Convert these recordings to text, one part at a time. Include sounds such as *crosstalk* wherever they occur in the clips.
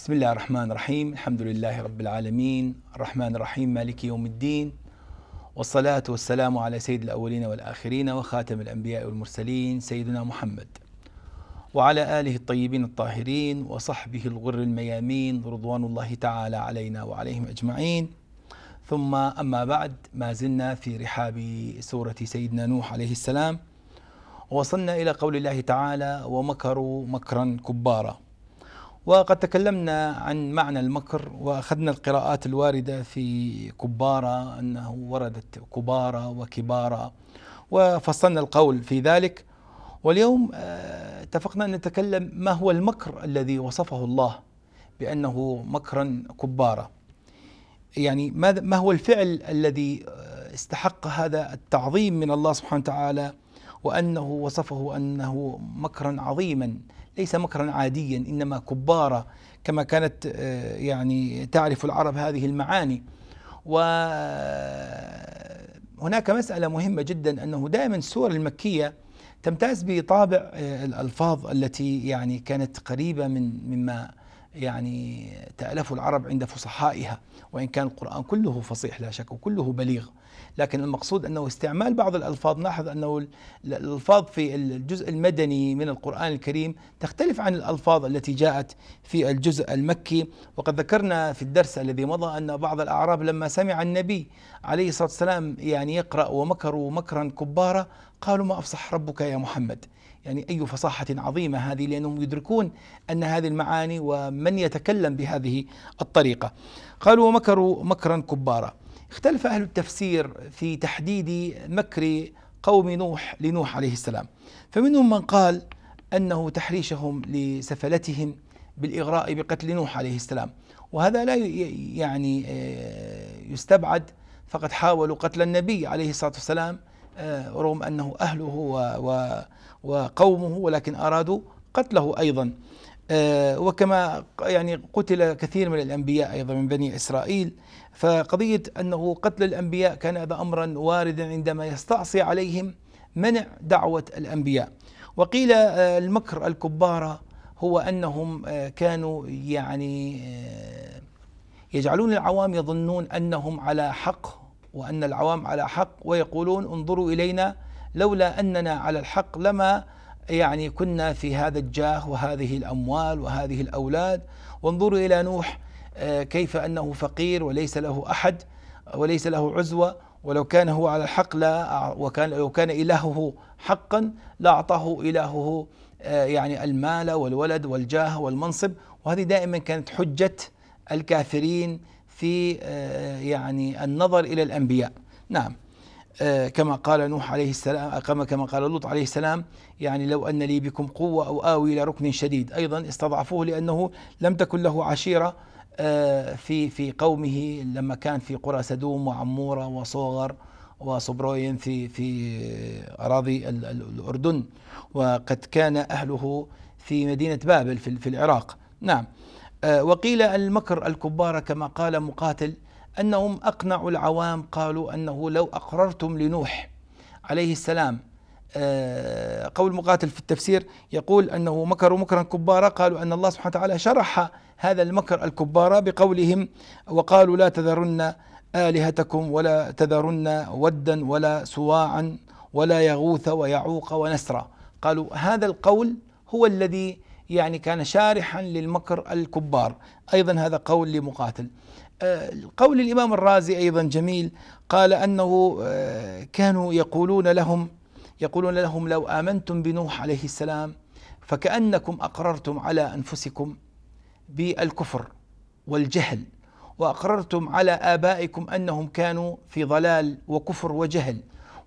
بسم الله الرحمن الرحيم الحمد لله رب العالمين الرحمن الرحيم مالك يوم الدين والصلاة والسلام على سيد الأولين والآخرين وخاتم الأنبياء والمرسلين سيدنا محمد وعلى آله الطيبين الطاهرين وصحبه الغر الميامين رضوان الله تعالى علينا وعليهم أجمعين ثم أما بعد ما زلنا في رحاب سورة سيدنا نوح عليه السلام وصلنا إلى قول الله تعالى ومكروا مكرا كبارا وقد تكلمنا عن معنى المكر واخذنا القراءات الوارده في كباره انه وردت كباره وكباره وفصلنا القول في ذلك واليوم آه، اتفقنا ان نتكلم ما هو المكر الذي وصفه الله بانه مكرا كبارا يعني ما هو الفعل الذي آه، استحق هذا التعظيم من الله سبحانه وتعالى وانه وصفه انه مكرا عظيما ليس مكرا عاديا انما كبارا كما كانت آه، يعني تعرف العرب هذه المعاني وهناك مسألة مهمة جدا أنه دائما السور المكية تمتاز بطابع آه، الألفاظ التي يعني كانت قريبة من مما يعني تألفه العرب عند فصحائها وإن كان القرآن كله فصيح لا شك وكله بليغ لكن المقصود أنه استعمال بعض الألفاظ لاحظ أنه الألفاظ في الجزء المدني من القرآن الكريم تختلف عن الألفاظ التي جاءت في الجزء المكي وقد ذكرنا في الدرس الذي مضى أن بعض الأعراب لما سمع النبي عليه الصلاة والسلام يعني يقرأ ومكروا مكرا كبارا قالوا ما أفصح ربك يا محمد يعني أي فصاحة عظيمة هذه لأنهم يدركون أن هذه المعاني ومن يتكلم بهذه الطريقة قالوا ومكروا مكرا كبارا اختلف أهل التفسير في تحديد مكر قوم نوح لنوح عليه السلام فمنهم من قال أنه تحريشهم لسفلتهم بالإغراء بقتل نوح عليه السلام وهذا لا يعني آه، يستبعد فقد حاولوا قتل النبي عليه الصلاة والسلام آه، رغم أنه أهله وقومه ولكن أرادوا قتله أيضا آه، وكما يعني قتل كثير من الأنبياء أيضا من بني إسرائيل فقضية أنه قتل الأنبياء كان هذا أمرا واردا عندما يستعصي عليهم منع دعوة الأنبياء وقيل آه، المكر الكبارة هو أنهم آه، كانوا يعني يجعلون العوام يظنون أنهم على حق وأن العوام على حق ويقولون انظروا إلينا لولا أننا على الحق لما يعني كنا في هذا الجاه وهذه الأموال وهذه الأولاد وانظروا إلى نوح آه، كيف أنه فقير وليس له أحد وليس له عزوة ولو كان هو على الحق لا وكان لو كان إلهه حقا لأعطاه إلهه آه، يعني المال والولد والجاه والمنصب وهذه دائما كانت حجة الكافرين في آه، يعني النظر إلى الأنبياء نعم آه، كما قال نوح عليه السلام آه، كما كما قال لوط عليه السلام يعني لو ان لي بكم قوه او اوي الى ركن شديد ايضا استضعفوه لانه لم تكن له عشيره آه، في في قومه لما كان في قرى سدوم وعموره وصوغر وصبروين في في اراضي الاردن وقد كان اهله في مدينه بابل في العراق نعم وقيل المكر الكبار كما قال مقاتل أنهم أقنعوا العوام قالوا أنه لو أقررتم لنوح عليه السلام آه، قول مقاتل في التفسير يقول أنه مكروا مكرا كبارا قالوا أن الله سبحانه وتعالى شرح هذا المكر الكبارا بقولهم وقالوا لا تذرن آلهتكم ولا تذرن ودا ولا سواعا ولا يغوث ويعوق ونسرا قالوا هذا القول هو الذي يعني كان شارحا للمكر الكبار أيضا هذا قول لمقاتل قول الإمام الرازي أيضا جميل قال أنه آه، كانوا يقولون لهم يقولون لهم لو آمنتم بنوح عليه السلام فكأنكم أقررتم على أنفسكم بالكفر والجهل وأقررتم على آبائكم أنهم كانوا في ضلال وكفر وجهل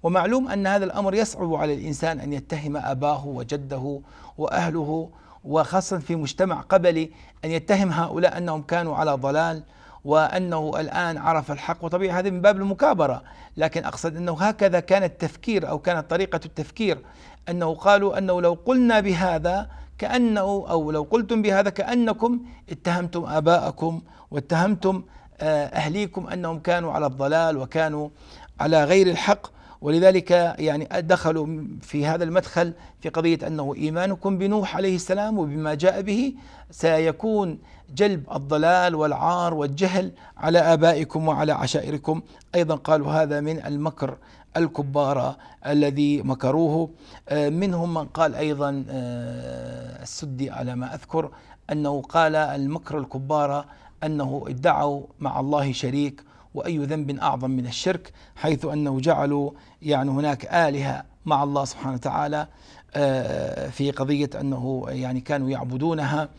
ومعلوم أن هذا الأمر يصعب على الإنسان أن يتهم أباه وجده وأهله وخاصة في مجتمع قبلي أن يتهم هؤلاء أنهم كانوا على ضلال وأنه الآن عرف الحق وطبيعي هذا من باب المكابرة لكن أقصد أنه هكذا كان التفكير أو كانت طريقة التفكير أنه قالوا أنه لو قلنا بهذا كأنه أو لو قلتم بهذا كأنكم اتهمتم آباءكم واتهمتم آه، أهليكم أنهم كانوا على الضلال وكانوا على غير الحق ولذلك يعني دخلوا في هذا المدخل في قضية أنه إيمانكم بنوح عليه السلام وبما جاء به سيكون جلب الضلال والعار والجهل على آبائكم وعلى عشائركم أيضا قالوا هذا من المكر الكبار الذي مكروه آه، منهم من قال أيضا آه، السدي على ما أذكر أنه قال المكر الكبار أنه ادعوا مع الله شريك وأي ذنب أعظم من الشرك حيث أنه جعلوا يعني هناك آلهة مع الله سبحانه وتعالى آه، في قضية أنه يعني كانوا يعبدونها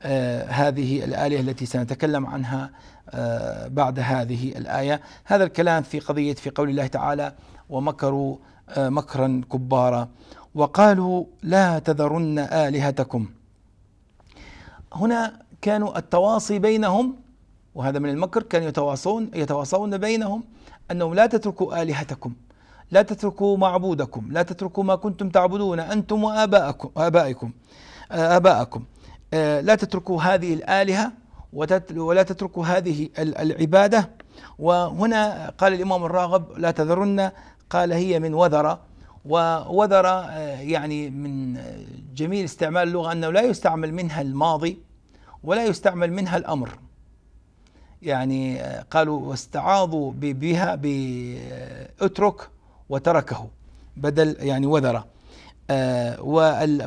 آه، هذه الآلهة التي سنتكلم عنها آه، بعد هذه الآية هذا الكلام في قضية في قول الله تعالى ومكروا مكرا كبارا وقالوا لا تذرن آلهتكم هنا كانوا التواصي بينهم وهذا من المكر كان يتواصون يتواصون بينهم انهم لا تتركوا الهتكم لا تتركوا معبودكم لا تتركوا ما كنتم تعبدون انتم وابائكم ابائكم آه، اباءكم آه، لا تتركوا هذه الالهه ولا تتركوا هذه العباده وهنا قال الامام الراغب لا تذرن قال هي من وذر ووذر آه، يعني من جميل استعمال اللغه انه لا يستعمل منها الماضي ولا يستعمل منها الامر يعني آه, قالوا واستعاضوا بها بأترك آه, وتركه بدل يعني وذره آه,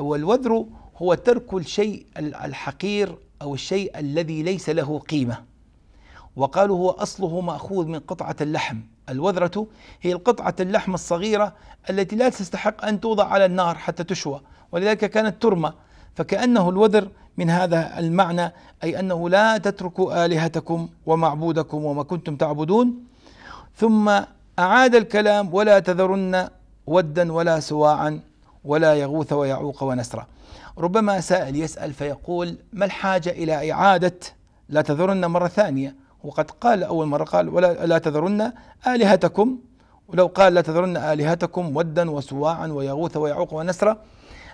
والوذر هو ترك الشيء الحقير أو الشيء الذي ليس له قيمة وقالوا هو أصله مأخوذ من قطعة اللحم الوذرة هي القطعة اللحم الصغيرة التي لا تستحق أن توضع على النار حتى تشوى ولذلك كانت ترمى فكأنه الوذر من هذا المعنى أي أنه لا تتركوا آلهتكم ومعبودكم وما كنتم تعبدون ثم أعاد الكلام ولا تذرن ودا ولا سواعا ولا يغوث ويعوق ونسرا ربما سائل يسأل فيقول ما الحاجة إلى إعادة لا تذرن مرة ثانية وقد قال أول مرة قال ولا لا تذرن آلهتكم ولو قال لا تذرن آلهتكم ودا وسواعا ويغوث ويعوق ونسرا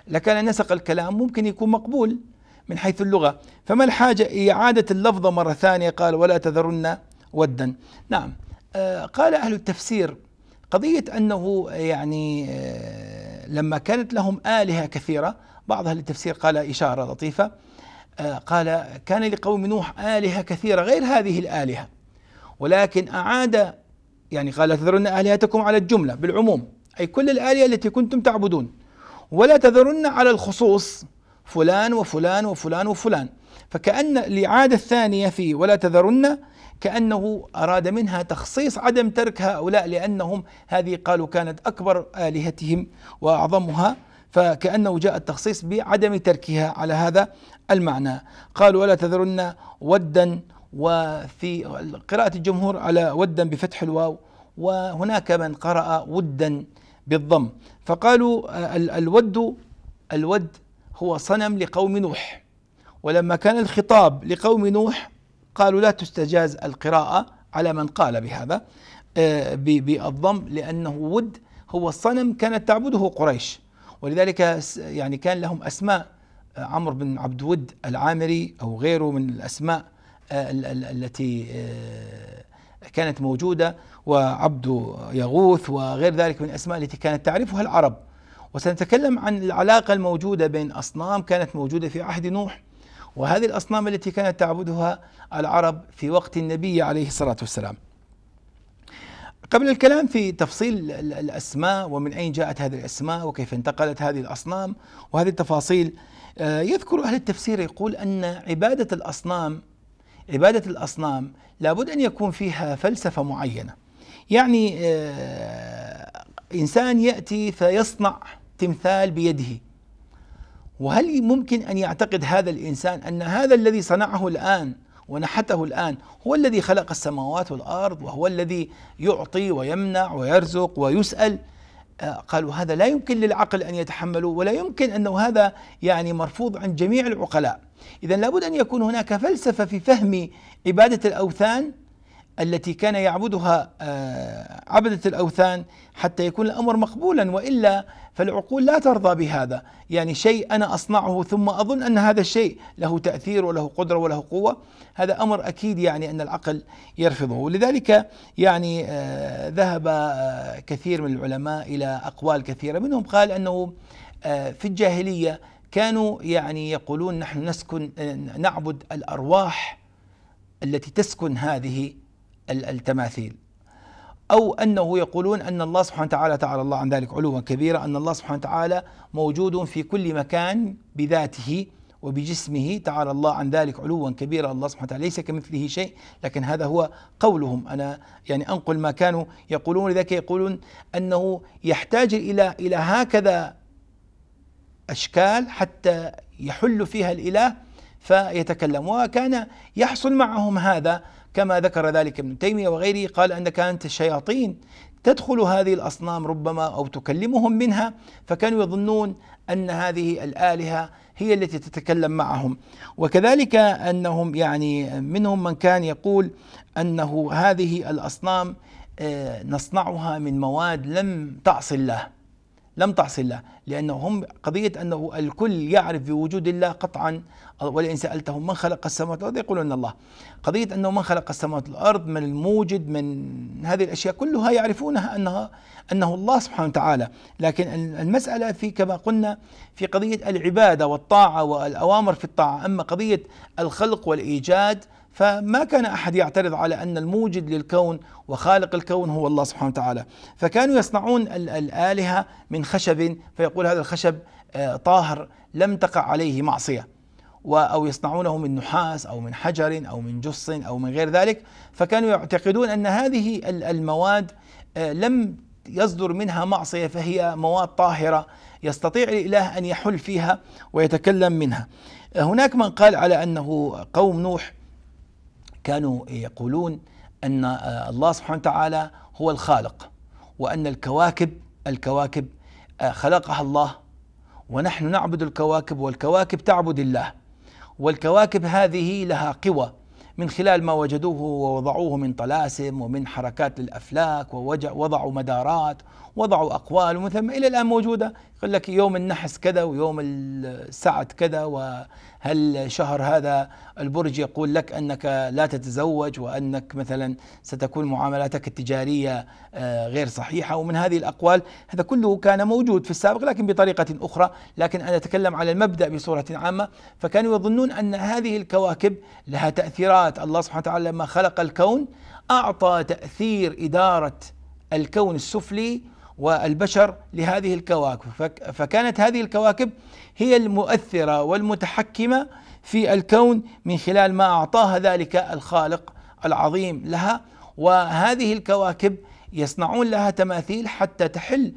لكان نسق الكلام ممكن يكون مقبول من حيث اللغة فما الحاجة إعادة اللفظة مرة ثانية قال ولا تذرن ودا نعم آه، قال أهل التفسير قضية أنه يعني آه، لما كانت لهم آلهة كثيرة بعض أهل التفسير قال إشارة لطيفة آه، قال كان لقوم نوح آلهة كثيرة غير هذه الآلهة ولكن أعاد يعني قال تذرن آلهتكم على الجملة بالعموم أي كل الآلهة التي كنتم تعبدون ولا تذرن على الخصوص فلان وفلان وفلان وفلان فكأن الإعادة الثانية في ولا تذرن كأنه أراد منها تخصيص عدم ترك هؤلاء لأنهم هذه قالوا كانت أكبر آلهتهم وأعظمها فكأنه جاء التخصيص بعدم تركها على هذا المعنى قالوا ولا تذرن ودا وفي قراءة الجمهور على ودا بفتح الواو وهناك من قرأ ودا بالضم فقالوا آه، الود الود هو صنم لقوم نوح ولما كان الخطاب لقوم نوح قالوا لا تستجاز القراءة على من قال بهذا آه، بالضم لأنه ود هو الصنم كانت تعبده قريش ولذلك يعني كان لهم أسماء آه، عمرو بن عبد ود العامري أو غيره من الأسماء التي كانت موجودة وعبد يغوث وغير ذلك من الأسماء التي كانت تعرفها العرب وسنتكلم عن العلاقة الموجودة بين أصنام كانت موجودة في عهد نوح وهذه الأصنام التي كانت تعبدها العرب في وقت النبي عليه الصلاة والسلام قبل الكلام في تفصيل الأسماء ومن أين جاءت هذه الأسماء وكيف انتقلت هذه الأصنام وهذه التفاصيل آه، يذكر أهل التفسير يقول أن عبادة الأصنام عبادة الأصنام لابد أن يكون فيها فلسفة معينة يعني آه، إنسان يأتي فيصنع تمثال بيده وهل ممكن أن يعتقد هذا الإنسان أن هذا الذي صنعه الآن ونحته الآن هو الذي خلق السماوات والأرض وهو الذي يعطي ويمنع ويرزق ويسأل آه، قالوا هذا لا يمكن للعقل ان يتحمله ولا يمكن انه هذا يعني مرفوض عن جميع العقلاء اذا لابد ان يكون هناك فلسفه في فهم عباده الاوثان التي كان يعبدها آه، عبدة الأوثان حتى يكون الأمر مقبولا وإلا فالعقول لا ترضى بهذا يعني شيء أنا أصنعه ثم أظن أن هذا الشيء له تأثير وله قدرة وله قوة هذا أمر أكيد يعني أن العقل يرفضه لذلك يعني آه، ذهب آه، كثير من العلماء إلى أقوال كثيرة منهم قال أنه في الجاهلية كانوا يعني يقولون نحن نسكن نعبد الأرواح التي تسكن هذه التماثيل أو أنه يقولون أن الله سبحانه وتعالى تعالى الله عن ذلك علوا كبيرا أن الله سبحانه وتعالى موجود في كل مكان بذاته وبجسمه تعالى الله عن ذلك علوا كبيرا الله سبحانه وتعالى ليس كمثله شيء لكن هذا هو قولهم أنا يعني أنقل ما كانوا يقولون لذلك يقولون أنه يحتاج إلى إلى هكذا أشكال حتى يحل فيها الإله فيتكلم وكان يحصل معهم هذا كما ذكر ذلك ابن تيمية وغيره قال أن كانت الشياطين تدخل هذه الأصنام ربما أو تكلمهم منها فكانوا يظنون أن هذه الآلهة هي التي تتكلم معهم وكذلك أنهم يعني منهم من كان يقول أنه هذه الأصنام آه، نصنعها من مواد لم تعص الله لم تحصل له لأنه هم قضية أنه الكل يعرف بوجود الله قطعا ولئن سألتهم من خلق السماوات والأرض يقولون الله قضية أنه من خلق السماوات والأرض من الموجد من هذه الأشياء كلها يعرفونها أنها أنه الله سبحانه وتعالى لكن المسألة في كما قلنا في قضية العبادة والطاعة والأوامر في الطاعة أما قضية الخلق والإيجاد فما كان احد يعترض على ان الموجد للكون وخالق الكون هو الله سبحانه وتعالى، فكانوا يصنعون الالهه من خشب فيقول هذا الخشب آه، طاهر لم تقع عليه معصيه. او يصنعونه من نحاس او من حجر او من جص او من غير ذلك، فكانوا يعتقدون ان هذه المواد آه، لم يصدر منها معصيه فهي مواد طاهره يستطيع الاله ان يحل فيها ويتكلم منها. هناك من قال على انه قوم نوح كانوا يقولون أن آه، الله سبحانه وتعالى هو الخالق وأن الكواكب الكواكب آه، خلقها الله ونحن نعبد الكواكب والكواكب تعبد الله والكواكب هذه لها قوى من خلال ما وجدوه ووضعوه من طلاسم ومن حركات للافلاك ووضعوا مدارات وضعوا اقوال ومن ثم الى الان موجوده يقول لك يوم النحس كذا ويوم السعد كذا هل شهر هذا البرج يقول لك انك لا تتزوج وانك مثلا ستكون معاملاتك التجاريه آه، غير صحيحه ومن هذه الاقوال هذا كله كان موجود في السابق لكن بطريقه اخرى لكن انا اتكلم على المبدا بصوره عامه فكانوا يظنون ان هذه الكواكب لها تاثيرات الله سبحانه وتعالى لما خلق الكون اعطى تاثير اداره الكون السفلي والبشر لهذه الكواكب فكانت هذه الكواكب هي المؤثرة والمتحكمة في الكون من خلال ما أعطاها ذلك الخالق العظيم لها وهذه الكواكب يصنعون لها تماثيل حتى تحل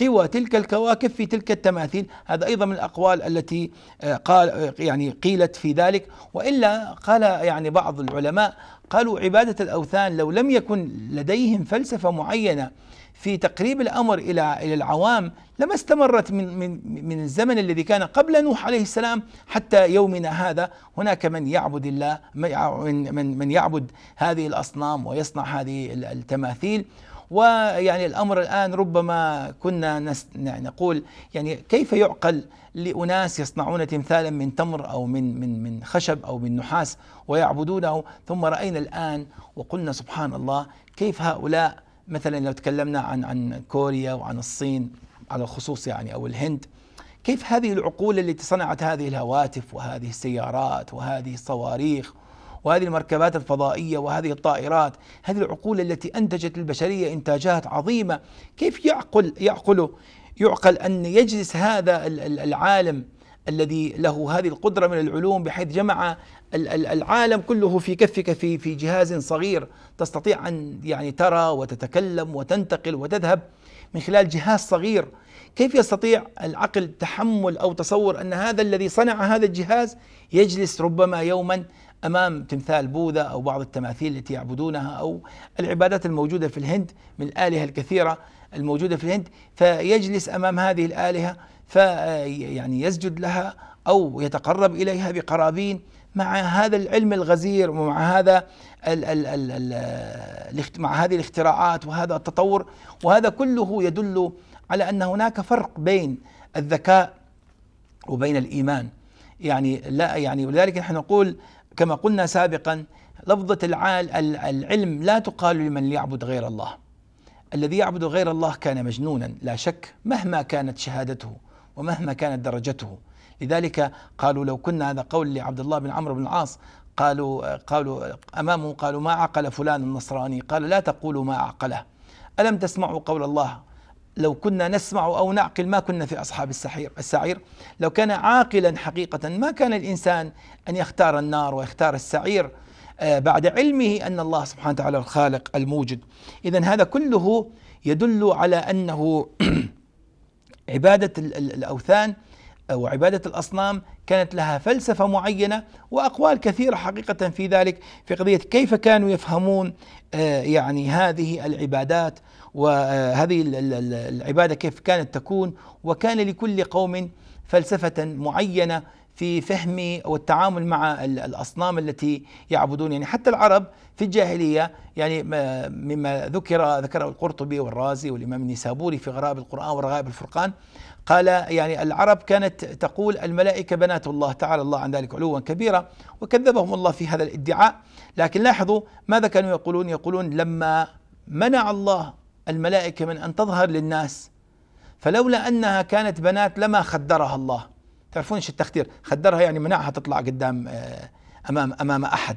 قوى تلك الكواكب في تلك التماثيل هذا ايضا من الاقوال التي آه، قال يعني قيلت في ذلك والا قال يعني بعض العلماء قالوا عباده الاوثان لو لم يكن لديهم فلسفه معينه في تقريب الامر الى الى العوام لما استمرت من من من الزمن الذي كان قبل نوح عليه السلام حتى يومنا هذا هناك من يعبد الله من من يعبد هذه الاصنام ويصنع هذه التماثيل ويعني الامر الان ربما كنا يعني نقول يعني كيف يعقل لاناس يصنعون تمثالا من تمر او من من من خشب او من نحاس ويعبدونه ثم راينا الان وقلنا سبحان الله كيف هؤلاء مثلا لو تكلمنا عن عن كوريا وعن الصين على الخصوص يعني او الهند كيف هذه العقول التي صنعت هذه الهواتف وهذه السيارات وهذه الصواريخ وهذه المركبات الفضائية وهذه الطائرات هذه العقول التي أنتجت البشرية إنتاجات عظيمة كيف يعقل يعقل يعقل أن يجلس هذا العالم الذي له هذه القدرة من العلوم بحيث جمع العالم كله في كفك في في جهاز صغير تستطيع ان يعني ترى وتتكلم وتنتقل وتذهب من خلال جهاز صغير كيف يستطيع العقل تحمل او تصور ان هذا الذي صنع هذا الجهاز يجلس ربما يوما امام تمثال بوذا او بعض التماثيل التي يعبدونها او العبادات الموجوده في الهند من الالهه الكثيره الموجوده في الهند فيجلس امام هذه الالهه فيعني في يسجد لها او يتقرب اليها بقرابين مع هذا العلم الغزير ومع هذا الـ الـ الـ الـ مع هذه الاختراعات وهذا التطور وهذا كله يدل على ان هناك فرق بين الذكاء وبين الايمان يعني لا يعني ولذلك نحن نقول كما قلنا سابقا لفظة العلم لا تقال لمن يعبد غير الله الذي يعبد غير الله كان مجنونا لا شك مهما كانت شهادته ومهما كانت درجته لذلك قالوا لو كنا هذا قول لعبد الله بن عمرو بن العاص قالوا قالوا امامه قالوا ما عقل فلان النصراني قال لا تقولوا ما عقله الم تسمعوا قول الله لو كنا نسمع او نعقل ما كنا في اصحاب السحير السعير لو كان عاقلا حقيقه ما كان الانسان ان يختار النار ويختار السعير آه، بعد علمه ان الله سبحانه وتعالى الخالق الموجد اذا هذا كله يدل على انه *clears throat* عباده الاوثان أو عبادة الأصنام كانت لها فلسفة معينة وأقوال كثيرة حقيقة في ذلك في قضية كيف كانوا يفهمون آه، يعني هذه العبادات وهذه آه، العبادة كيف كانت تكون وكان لكل قوم فلسفة معينة في فهم والتعامل مع الاصنام التي يعبدون يعني حتى العرب في الجاهليه يعني مما ذكر ذكره القرطبي والرازي والامام النسابوري في غرائب القران ورغائب الفرقان قال يعني العرب كانت تقول الملائكة بنات الله تعالى الله عن ذلك علوا كبيرا وكذبهم الله في هذا الادعاء لكن لاحظوا ماذا كانوا يقولون يقولون لما منع الله الملائكة من أن تظهر للناس فلولا أنها كانت بنات لما خدرها الله تعرفون ايش التخدير خدرها يعني منعها تطلع قدام آه، أمام أمام أحد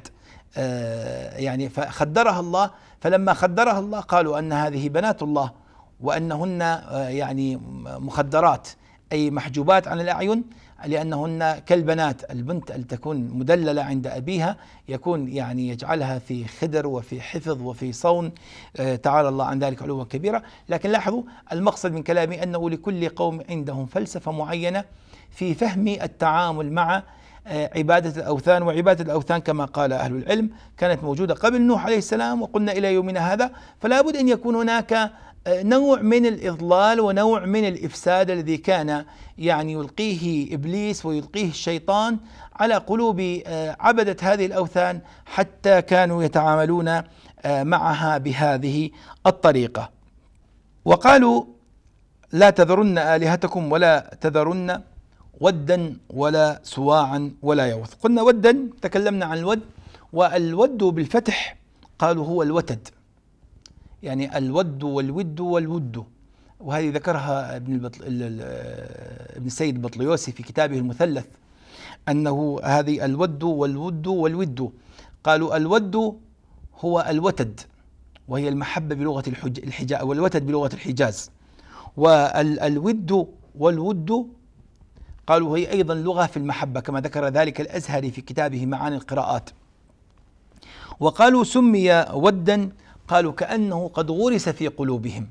آه، يعني فخدرها الله فلما خدرها الله قالوا أن هذه بنات الله وأنهن آه، يعني مخدرات أي محجوبات عن الأعين لأنهن كالبنات البنت تكون مدللة عند أبيها يكون يعني يجعلها في خدر وفي حفظ وفي صون آه، تعالى الله عن ذلك علوا كبيرة لكن لاحظوا المقصد من كلامي أنه لكل قوم عندهم فلسفة معينة في فهم التعامل مع آه، عبادة الأوثان وعبادة الأوثان كما قال أهل العلم كانت موجودة قبل نوح عليه السلام وقلنا إلى يومنا هذا فلا بد أن يكون هناك نوع من الإضلال ونوع من الإفساد الذي كان يعني يلقيه إبليس ويلقيه الشيطان على قلوب آه، عبدة هذه الأوثان حتى كانوا يتعاملون آه، معها بهذه الطريقة وقالوا لا تذرن آلهتكم ولا تذرن ودا ولا سواعا ولا يغوث قلنا ودا تكلمنا عن الود والود بالفتح قالوا هو الوتد يعني الود والود والود وهذه ذكرها ابن البطل ابن السيد البطليوسي في كتابه المثلث انه هذه الود والود والود قالوا الود هو الوتد وهي المحبه بلغه الحجاز والوتد بلغه الحجاز والود والود قالوا هي ايضا لغه في المحبه كما ذكر ذلك الازهري في كتابه معاني القراءات وقالوا سمي ودا قالوا كأنه قد غرس في قلوبهم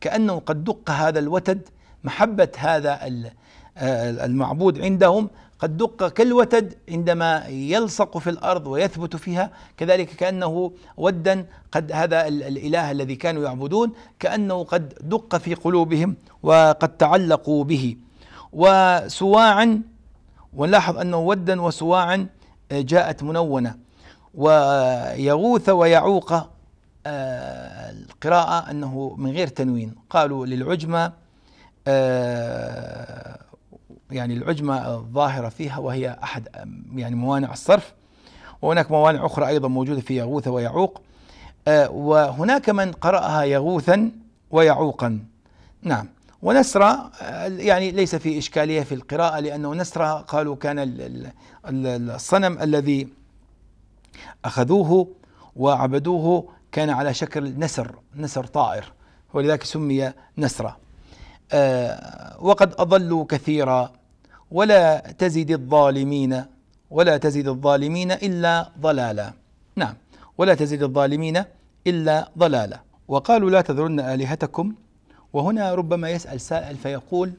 كأنه قد دق هذا الوتد محبة هذا المعبود عندهم قد دق كالوتد عندما يلصق في الارض ويثبت فيها كذلك كانه ودا قد هذا الاله الذي كانوا يعبدون كانه قد دق في قلوبهم وقد تعلقوا به وسواعا ونلاحظ انه ودا وسواعا آه، جاءت منونه ويغوث ويعوق آه، القراءة أنه من غير تنوين قالوا للعجمة آه، يعني العجمة الظاهرة فيها وهي أحد يعني موانع الصرف وهناك موانع أخرى أيضا موجودة في يغوث ويعوق آه، وهناك من قرأها يغوثا ويعوقا نعم ونسرة يعني ليس في إشكالية في القراءة لأنه نسرة قالوا كان الصنم الذي أخذوه وعبدوه كان على شكل نسر نسر طائر ولذلك سمي نسرا آه، وقد أضلوا كثيرا ولا تزد الظالمين ولا تزد الظالمين إلا ضلالا نعم ولا تزد الظالمين إلا ضلالا وقالوا لا تذرن آلهتكم وهنا ربما يسأل سائل فيقول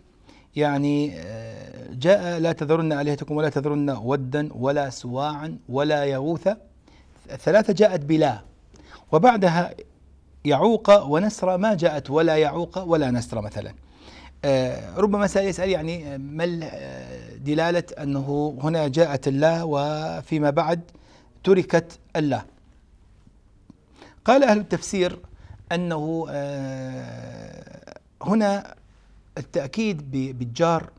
يعني آه، جاء لا تذرن آلهتكم ولا تذرن ودا ولا سواعا ولا يغوث ثلاثة جاءت بلا وبعدها يعوق ونسر ما جاءت ولا يعوق ولا نسر مثلا آه، ربما سيسأل يسأل يعني ما آه، دلالة أنه هنا جاءت الله وفيما بعد تركت الله قال أهل التفسير أنه آه، هنا التأكيد بالجار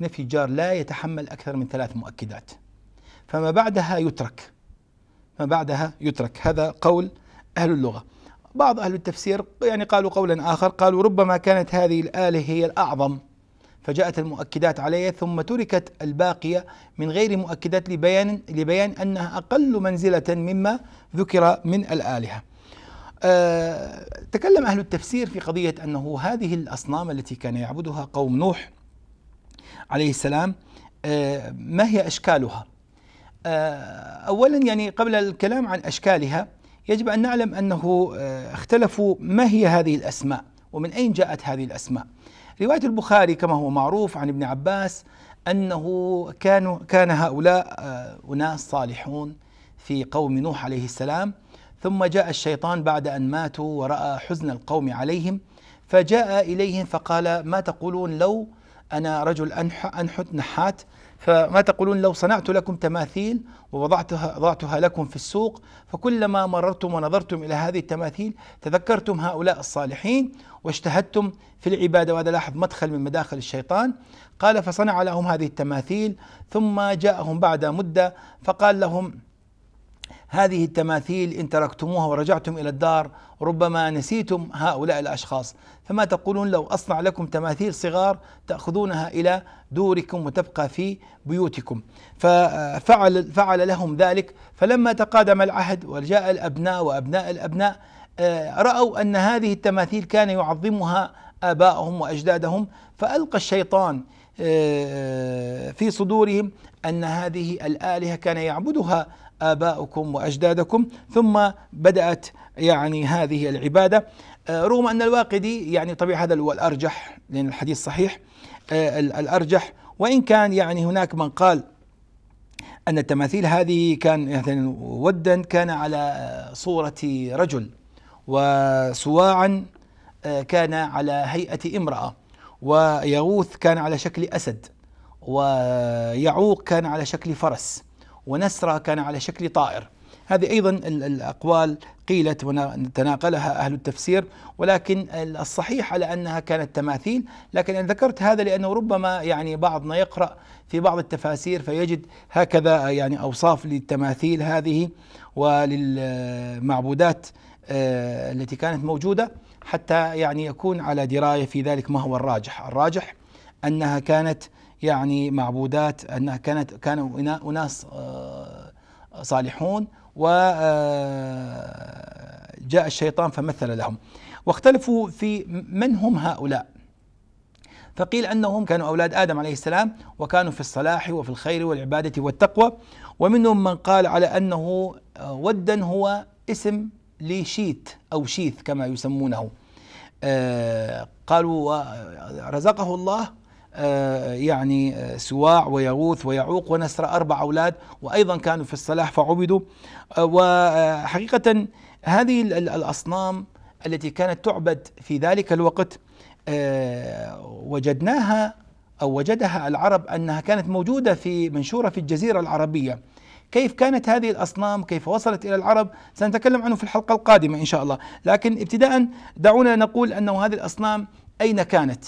نفي الجار لا يتحمل أكثر من ثلاث مؤكدات فما بعدها يترك ما بعدها يترك هذا قول أهل اللغة بعض أهل التفسير يعني قالوا قولا آخر قالوا ربما كانت هذه الآلة هي الأعظم فجاءت المؤكدات عليها ثم تركت الباقية من غير مؤكدات لبيان لبيان أنها أقل منزلة مما ذكر من الآلهة. أه تكلم أهل التفسير في قضية أنه هذه الأصنام التي كان يعبدها قوم نوح عليه السلام أه ما هي أشكالها؟ أه أولا يعني قبل الكلام عن أشكالها يجب أن نعلم أنه آه، اختلفوا ما هي هذه الأسماء ومن أين جاءت هذه الأسماء رواية البخاري كما هو معروف عن ابن عباس أنه كانوا كان هؤلاء آه، أناس صالحون في قوم نوح عليه السلام ثم جاء الشيطان بعد أن ماتوا ورأى حزن القوم عليهم فجاء إليهم فقال ما تقولون لو أنا رجل أنحت نحات فما تقولون لو صنعت لكم تماثيل ووضعتها وضعتها لكم في السوق فكلما مررتم ونظرتم الى هذه التماثيل تذكرتم هؤلاء الصالحين واجتهدتم في العباده وهذا لاحظ مدخل من مداخل الشيطان قال فصنع لهم هذه التماثيل ثم جاءهم بعد مده فقال لهم هذه التماثيل إن تركتموها ورجعتم إلى الدار ربما نسيتم هؤلاء الأشخاص فما تقولون لو أصنع لكم تماثيل صغار تأخذونها إلى دوركم وتبقى في بيوتكم ففعل فعل لهم ذلك فلما تقادم العهد وجاء الأبناء وأبناء الأبناء آه، رأوا أن هذه التماثيل كان يعظمها آباؤهم وأجدادهم فألقى الشيطان آه، في صدورهم ان هذه الالهه كان يعبدها آباؤكم وأجدادكم ثم بدأت يعني هذه العبادة آه، رغم أن الواقدي يعني طبيعي هذا هو الأرجح لأن الحديث صحيح آه، الأرجح وإن كان يعني هناك من قال أن التماثيل هذه كان مثلا ودا كان على صورة رجل وسواعا آه، كان على هيئة امرأة ويغوث كان على شكل أسد ويعوق كان على شكل فرس ونسرة كان على شكل طائر هذه أيضا الأقوال قيلت وتناقلها أهل التفسير ولكن الصحيح على أنها كانت تماثيل لكن أنا ذكرت هذا لأنه ربما يعني بعضنا يقرأ في بعض التفاسير فيجد هكذا يعني أوصاف للتماثيل هذه وللمعبودات آه، التي كانت موجودة حتى يعني يكون على دراية في ذلك ما هو الراجح الراجح أنها كانت يعني معبودات أنها كانت كانوا أناس آه، صالحون و آه، جاء الشيطان فمثل لهم واختلفوا في من هم هؤلاء فقيل انهم كانوا اولاد ادم عليه السلام وكانوا في الصلاح وفي الخير والعباده والتقوى ومنهم من قال على انه آه، ودا هو اسم لشيت او شيث كما يسمونه قالوا رزقه الله آه، يعني آه، سواع ويغوث ويعوق ونسر أربع أولاد وأيضا كانوا في الصلاح فعبدوا آه، وحقيقة هذه الأصنام التي كانت تعبد في ذلك الوقت وجدناها أو وجدها العرب أنها كانت موجودة في منشورة في الجزيرة العربية كيف كانت هذه الأصنام كيف وصلت إلى العرب سنتكلم عنه في الحلقة القادمة إن شاء الله لكن ابتداء دعونا نقول أنه هذه الأصنام أين كانت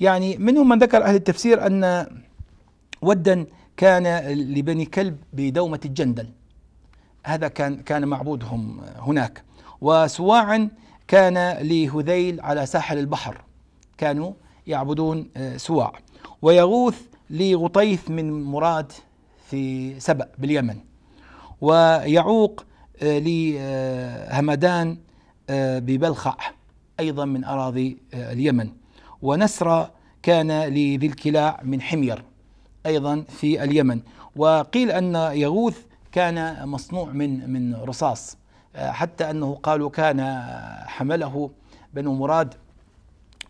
يعني منهم من ذكر أهل التفسير أن ودا كان لبني كلب بدومة الجندل هذا كان كان معبودهم هناك وسواعا كان لهذيل على ساحل البحر كانوا يعبدون آه، سواع ويغوث لغطيث من مراد في سبأ باليمن ويعوق آه، لهمدان آه، ببلخع أيضا من أراضي اليمن ونسرى كان لذي الكلاع من حمير أيضا في اليمن وقيل أن يغوث كان مصنوع من من رصاص آه، حتى أنه قالوا كان آه، حمله بنو مراد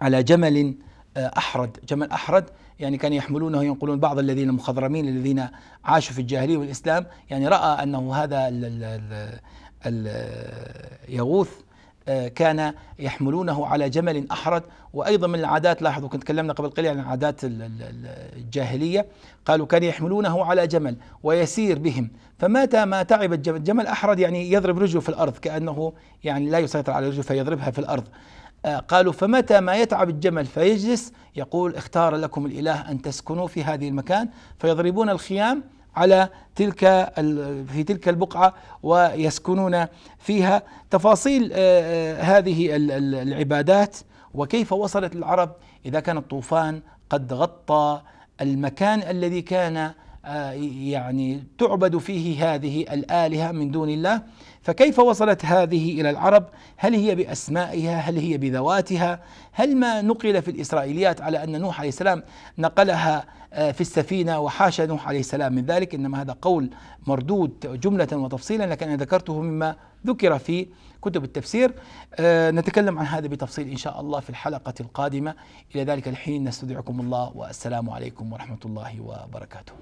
على جمل آه، أحرد جمل أحرد يعني كان يحملونه ينقلون بعض الذين المخضرمين الذين عاشوا في الجاهلية والإسلام يعني رأى أنه هذا ال ال ال يغوث آه، كان يحملونه على جمل احرد وايضا من العادات لاحظوا كنت تكلمنا قبل قليل عن عادات الجاهليه قالوا كان يحملونه على جمل ويسير بهم فمتى ما تعب الجمل جمل احرد يعني يضرب رجله في الارض كانه يعني لا يسيطر على رجله فيضربها في الارض آه، قالوا فمتى ما يتعب الجمل فيجلس يقول اختار لكم الاله ان تسكنوا في هذه المكان فيضربون الخيام على تلك في تلك البقعه ويسكنون فيها تفاصيل آه، آه، هذه العبادات وكيف وصلت العرب اذا كان الطوفان قد غطى المكان الذي كان آه، يعني تعبد فيه هذه الالهه من دون الله فكيف وصلت هذه الى العرب؟ هل هي باسمائها؟ هل هي بذواتها؟ هل ما نقل في الاسرائيليات على ان نوح عليه السلام نقلها آه، في السفينة وحاشا نوح عليه السلام من ذلك إنما هذا قول مردود جملة وتفصيلا لكن أنا ذكرته مما ذكر في كتب التفسير آه، نتكلم عن هذا بتفصيل إن شاء الله في الحلقة القادمة إلى ذلك الحين نستودعكم الله والسلام عليكم ورحمة الله وبركاته